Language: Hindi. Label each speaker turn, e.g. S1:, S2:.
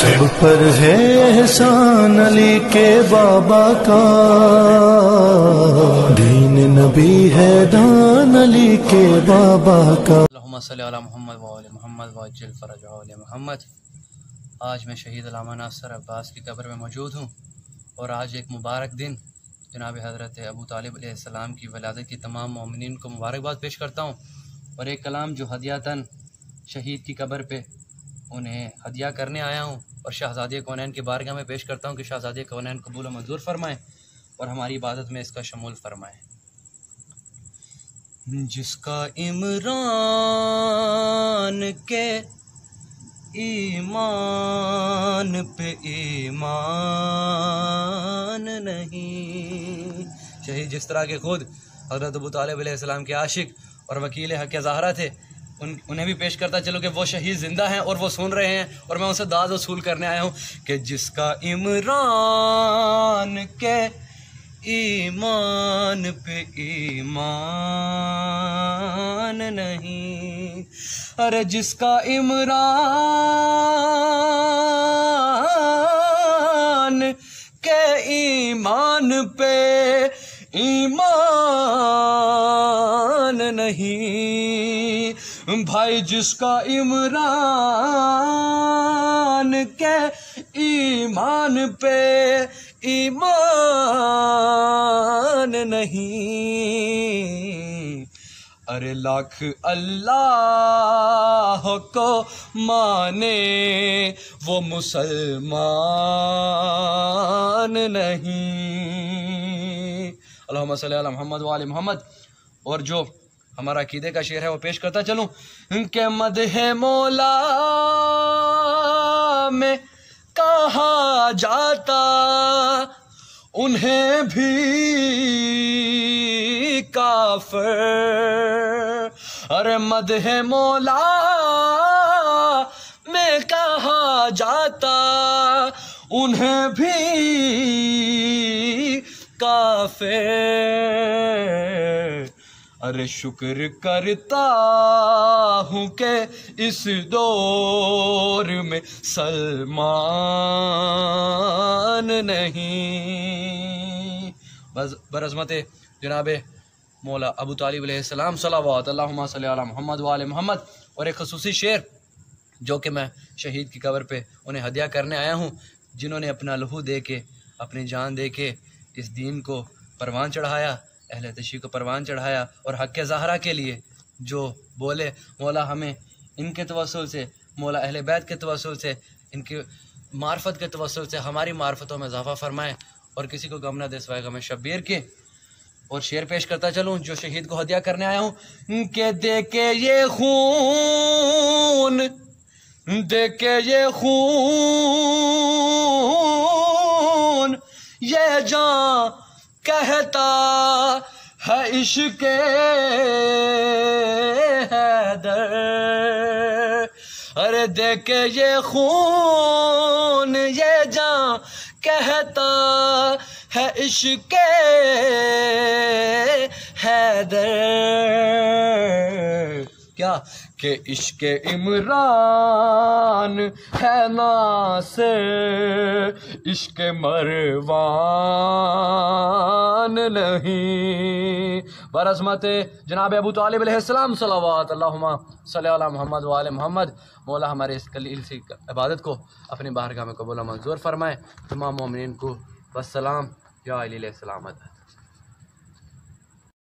S1: सब पर है एहसान अली के बाबा का दीन नबी है दान अली के बाबा का
S2: मोहम्मद मोहम्मद वाजिल फरज मोहम्मद आज मैं शहीद अलामा नासर अब्बास की कब्र में मौजूद हूँ और आज एक मुबारक दिन जनाब हज़रत अबू तालब की वलादत की तमाम ममिन को मुबारकबाद पेश करता हूँ और एक कलाम जो हदियातन शहीद की कब्र पे उन्हें हदिया करने आया हूँ और शहजादे कौनैन की बारगाह में पेश करता हूँ कि शहजादे कौनैन कबूल मंजूर फरमाएँ और हमारी इबादत में इसका शमूल फरमाएँ
S1: जिसका इमरान के ईमान
S2: पे ईमान नहीं शहीद जिस तरह के खुद हजरत अबू तालब के आशिक और वकील हक जहरा थे उन उन्हें भी पेश करता चलो कि वो शहीद ज़िंदा हैं और वो सुन रहे हैं और मैं उनसे दाद वसूल करने आया हूँ कि जिसका इमरान के
S1: ईमान पे ईमान नहीं अरे जिसका इमरान के ईमान पे ईमान नहीं भाई जिसका इमरान के ईमान पे ईमान नहीं अरे लाख अल्लाह को माने वो
S2: मुसलमान नहीं अल्लाह मोहम्मद वाल मोहम्मद और जो हमारा अकीदे का शेर है वो पेश करता चलू के मद है मौला में
S1: कहा जाता उन्हें भी काफर अरे मद है मौला में कहा जाता उन्हें भी काफे अरे शुक्र करता हूँ के इस दौर में
S2: सलमान नहीं बस बरसमत जनाब मौला अबू तालीबलम सलावात मोहम्मद वाल मोहम्मद और एक खसूसी शेर जो कि मैं शहीद की कबर पे उन्हें हदिया करने आया हूँ जिन्होंने अपना लहू दे के अपनी जान दे के इस दीन को परवान चढ़ाया अहल तशी को परवान चढ़ाया और हक जहरा के लिए जो बोले मौला हमें इनके तवसल से मौला अहल बैत के तवसल से इनके मार्फत के तवसल से हमारी मार्फतों में इजाफ़ा फरमाएँ और किसी को गम ना दे सवाए गम शब्बीर के और शेर पेश करता चलूँ जो शहीद को हदिया करने आया हूँ के दे के ये
S1: खून दे के ये खून ये जा कहता है इश्के हैदर अरे देख ये खून ये जा कहता है इश्के हैदर गया कि इश्क इमरान है नासिर इश्क मरवान
S2: नहीं बरसमत जनाब अबू तालब सलाम सलावात सल मोहम्मद वाल मोहम्मद मौला हमारे इस कलील सी इबादत को अपनी बारगाह में कबूला मंजूर फरमाए तमाम ममिन को बसलाम या सलामत